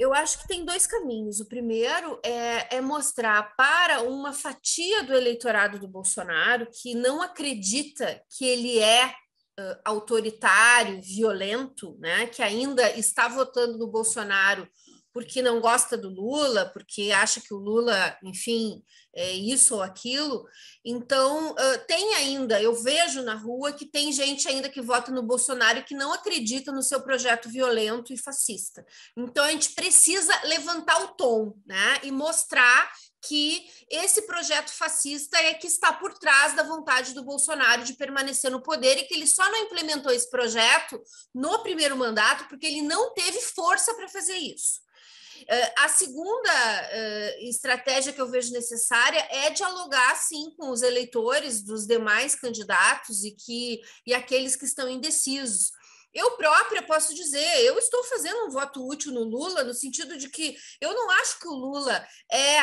Eu acho que tem dois caminhos. O primeiro é, é, mostrar para uma fatia do eleitorado do Bolsonaro que não acredita que ele é uh, autoritário, violento, né? que ainda está votando no Bolsonaro porque não gosta do Lula, porque acha que o Lula, enfim, é isso ou aquilo. Então, tem ainda, eu vejo na rua que tem gente ainda que vota no Bolsonaro que não acredita no seu projeto violento e fascista. Então, a gente precisa levantar o tom né, e mostrar que esse projeto fascista é que está por trás da vontade do Bolsonaro de permanecer no poder e que ele só não implementou esse projeto no primeiro mandato porque ele não teve força para fazer isso. Ah, a segunda ah, estratégia que eu vejo necessária é dialogar, sim, com os eleitores dos demais candidatos e, que, e aqueles que estão indecisos. Eu própria posso dizer, eu estou fazendo um voto útil no Lula, no sentido de que eu não acho que o Lula é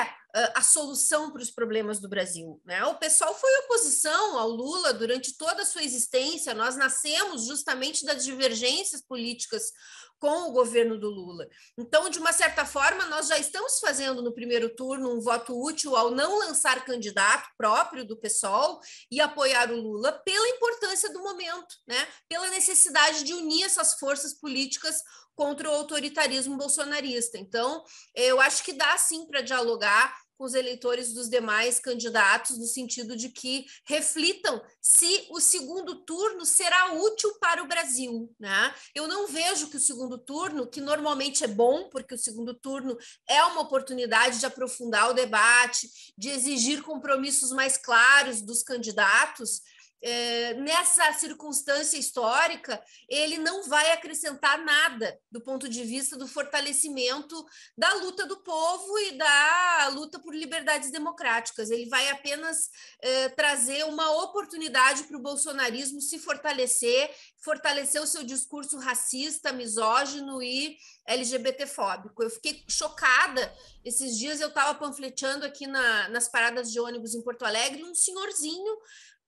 a solução para os problemas do Brasil. Né? O pessoal foi oposição ao Lula durante toda a sua existência, nós nascemos justamente das divergências políticas com o governo do Lula. Então, de uma certa forma, nós já estamos fazendo no primeiro turno um voto útil ao não lançar candidato próprio do PSOL e apoiar o Lula pela importância do momento, né? pela necessidade de unir essas forças políticas contra o autoritarismo bolsonarista. Então, eu acho que dá sim para dialogar com os eleitores dos demais candidatos, no sentido de que reflitam se o segundo turno será útil para o Brasil. Né? Eu não vejo que o segundo turno, que normalmente é bom, porque o segundo turno é uma oportunidade de aprofundar o debate, de exigir compromissos mais claros dos candidatos é, nessa circunstância histórica, ele não vai acrescentar nada do ponto de vista do fortalecimento da luta do povo e da luta por liberdades democráticas. Ele vai apenas é, trazer uma oportunidade para o bolsonarismo se fortalecer, fortalecer o seu discurso racista, misógino e LGBTfóbico. Eu fiquei chocada. Esses dias eu estava panfleteando aqui na, nas paradas de ônibus em Porto Alegre um senhorzinho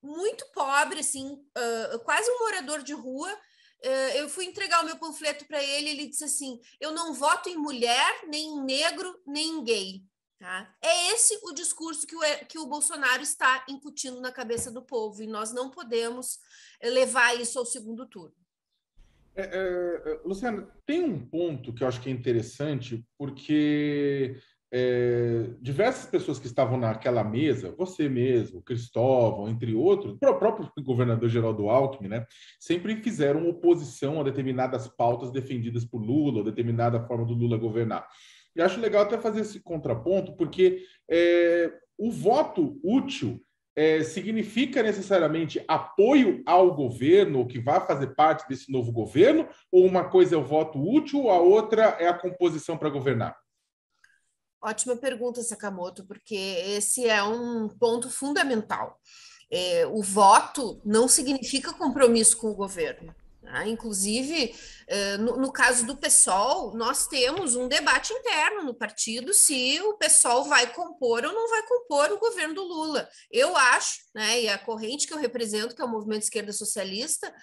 muito pobre, assim, uh, quase um morador de rua. Uh, eu fui entregar o meu panfleto para ele, ele disse assim: Eu não voto em mulher, nem em negro, nem em gay. Tá? É esse o discurso que o, que o Bolsonaro está incutindo na cabeça do povo, e nós não podemos eh, levar isso ao segundo turno. É, é, é Luciana, tem um ponto que eu acho que é interessante, porque é, diversas pessoas que estavam naquela mesa, você mesmo, Cristóvão, entre outros, o próprio governador Geraldo Alckmin, né, sempre fizeram oposição a determinadas pautas defendidas por Lula, determinada forma do Lula governar. E acho legal até fazer esse contraponto, porque é, o voto útil é, significa necessariamente apoio ao governo, que vai fazer parte desse novo governo, ou uma coisa é o voto útil, a outra é a composição para governar? Ótima pergunta, Sakamoto, porque esse é um ponto fundamental. É, o voto não significa compromisso com o governo. Ah, inclusive, eh, no, no, caso do PSOL, nós temos um debate interno no partido se o PSOL vai compor ou não vai compor o governo do Lula. Eu acho, né, e a corrente que eu represento, que é o Movimento Esquerda Socialista,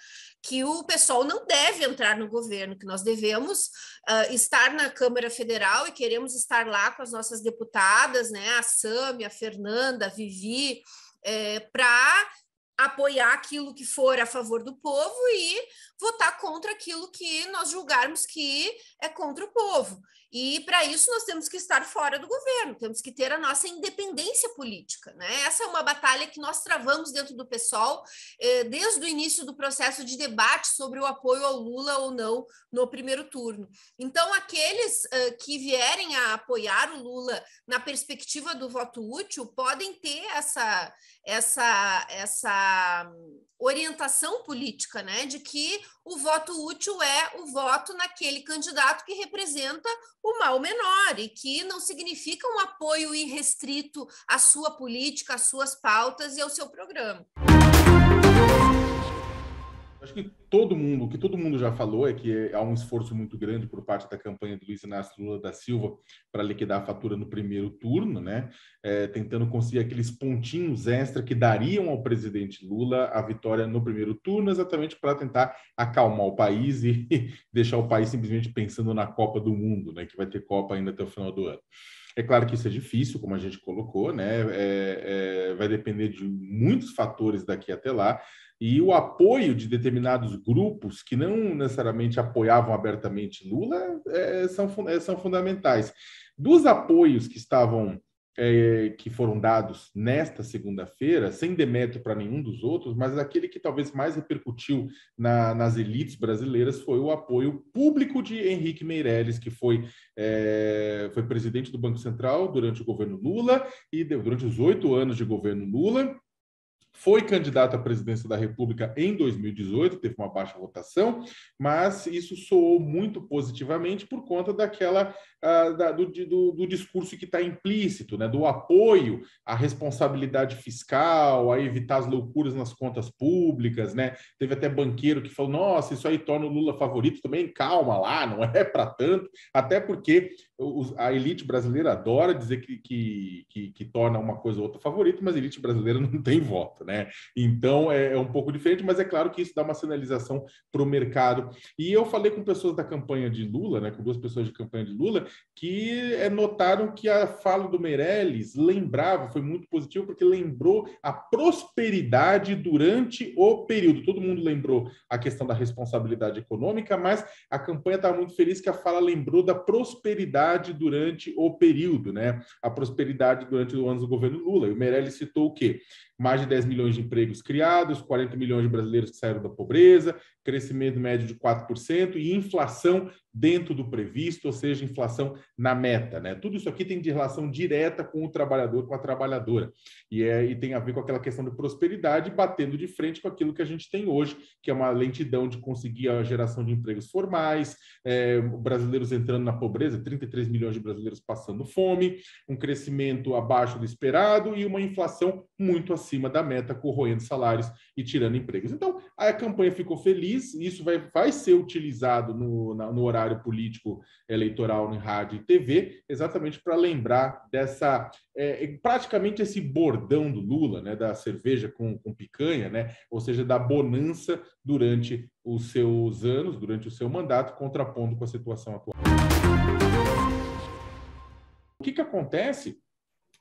que o PSOL não deve entrar no governo, que nós devemos uh, estar na Câmara Federal e queremos estar lá com as nossas deputadas, né, a Sâmia, a Fernanda, a Vivi, é, eh, para apoiar aquilo que for a favor do povo e votar contra aquilo que nós julgarmos que é contra o povo. E para isso nós temos que estar fora do governo, temos que ter a nossa independência política. Né? Essa é uma batalha que nós travamos dentro do PSOL eh, desde o início do processo de debate sobre o apoio ao Lula ou não no primeiro turno. Então, aqueles eh, que vierem a apoiar o Lula na perspectiva do voto útil podem ter essa, essa, essa orientação política, né? De que o voto útil é o voto naquele candidato que representa o mal menor e que não significa um apoio irrestrito à sua política, às suas pautas e ao seu programa. Acho que todo mundo, o que todo mundo já falou é que há é um esforço muito grande por parte da campanha do Luiz Inácio Lula da Silva para liquidar a fatura no primeiro turno, né? É, tentando conseguir aqueles pontinhos extra que dariam ao presidente Lula a vitória no primeiro turno, exatamente para tentar acalmar o país e deixar o país simplesmente pensando na Copa do Mundo, né? Que vai ter Copa ainda até o final do ano. É claro que isso é difícil, como a gente colocou, né? É, é, vai depender de muitos fatores daqui até lá. E o apoio de determinados grupos que não necessariamente apoiavam abertamente Lula é, são, é, são fundamentais. Dos apoios que estavam é, que foram dados nesta segunda-feira, sem demérito para nenhum dos outros, mas aquele que talvez mais repercutiu na, nas elites brasileiras foi o apoio público de Henrique Meirelles, que foi, é, foi presidente do Banco Central durante o governo Lula e durante os oito anos de governo Lula foi candidato à presidência da República em 2018, teve uma baixa votação, mas isso soou muito positivamente por conta daquela ah, da, do, do, do, discurso que está implícito, né, do apoio à responsabilidade fiscal, a evitar as loucuras nas contas públicas, né? Teve até banqueiro que falou: nossa, isso aí torna o Lula favorito também, calma lá, não é para tanto, até porque a elite brasileira adora dizer que, que, que, que torna uma coisa ou outra favorito, mas a elite brasileira não tem voto. Né né? Então é, é um pouco diferente, mas é claro que isso dá uma sinalização para o mercado. E eu falei com pessoas da campanha de Lula, né, com duas pessoas de campanha de Lula, que é, notaram que a fala do Meirelles lembrava, foi muito positivo, porque lembrou a prosperidade durante o período. Todo mundo lembrou a questão da responsabilidade econômica, mas a campanha estava muito feliz que a fala lembrou da prosperidade durante o período, né? A prosperidade durante os anos do governo Lula. E o Meirelles citou o quê? Mais de 10 mil milhões de empregos criados, 40 milhões de brasileiros que saíram da pobreza, crescimento médio de 4% e inflação dentro do previsto, ou seja, inflação na meta. Né? Tudo isso aqui tem de relação direta com o trabalhador, com a trabalhadora. E, é, e tem a ver com aquela questão de prosperidade, batendo de frente com aquilo que a gente tem hoje, que é uma lentidão de conseguir a geração de empregos formais, é, brasileiros entrando na pobreza, 33 milhões de brasileiros passando fome, um crescimento abaixo do esperado e uma inflação muito acima da meta, corroendo salários e tirando empregos. Então, a campanha ficou feliz, isso vai, vai ser utilizado no, na, no horário noticiário político eleitoral em rádio e TV, exatamente para lembrar dessa é, é, praticamente esse bordão do Lula, né, da cerveja com, com picanha, né, ou seja, da bonança durante os seus anos, durante o seu mandato, contrapondo com a situação atual. O que, que acontece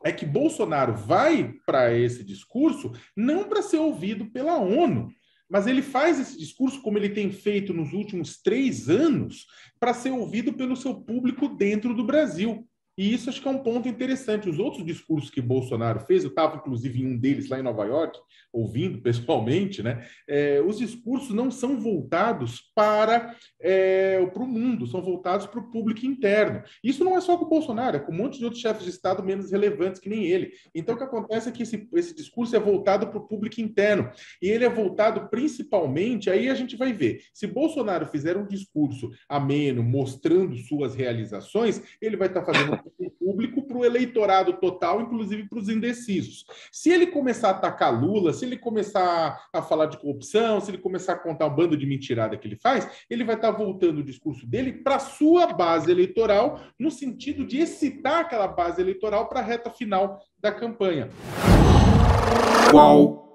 é que Bolsonaro vai para esse discurso não para ser ouvido pela ONU, mas ele faz esse discurso, como ele tem feito nos últimos três anos, para ser ouvido pelo seu público dentro do Brasil. E isso acho que é um ponto interessante. Os outros discursos que Bolsonaro fez, eu estava inclusive em um deles lá em Nova York, ouvindo pessoalmente, né? É, os discursos não são voltados para é, o mundo, são voltados para o público interno. Isso não é só com o Bolsonaro, é com um monte de outros chefes de Estado menos relevantes que nem ele. Então o que acontece é que esse, esse discurso é voltado para o público interno. E ele é voltado principalmente, aí a gente vai ver, se Bolsonaro fizer um discurso ameno, mostrando suas realizações, ele vai estar tá fazendo o público, para o eleitorado total, inclusive para os indecisos. Se ele começar a atacar Lula, se ele começar a falar de corrupção, se ele começar a contar o um bando de mentirada que ele faz, ele vai estar voltando o discurso dele para a sua base eleitoral, no sentido de excitar aquela base eleitoral para a reta final da campanha. Qual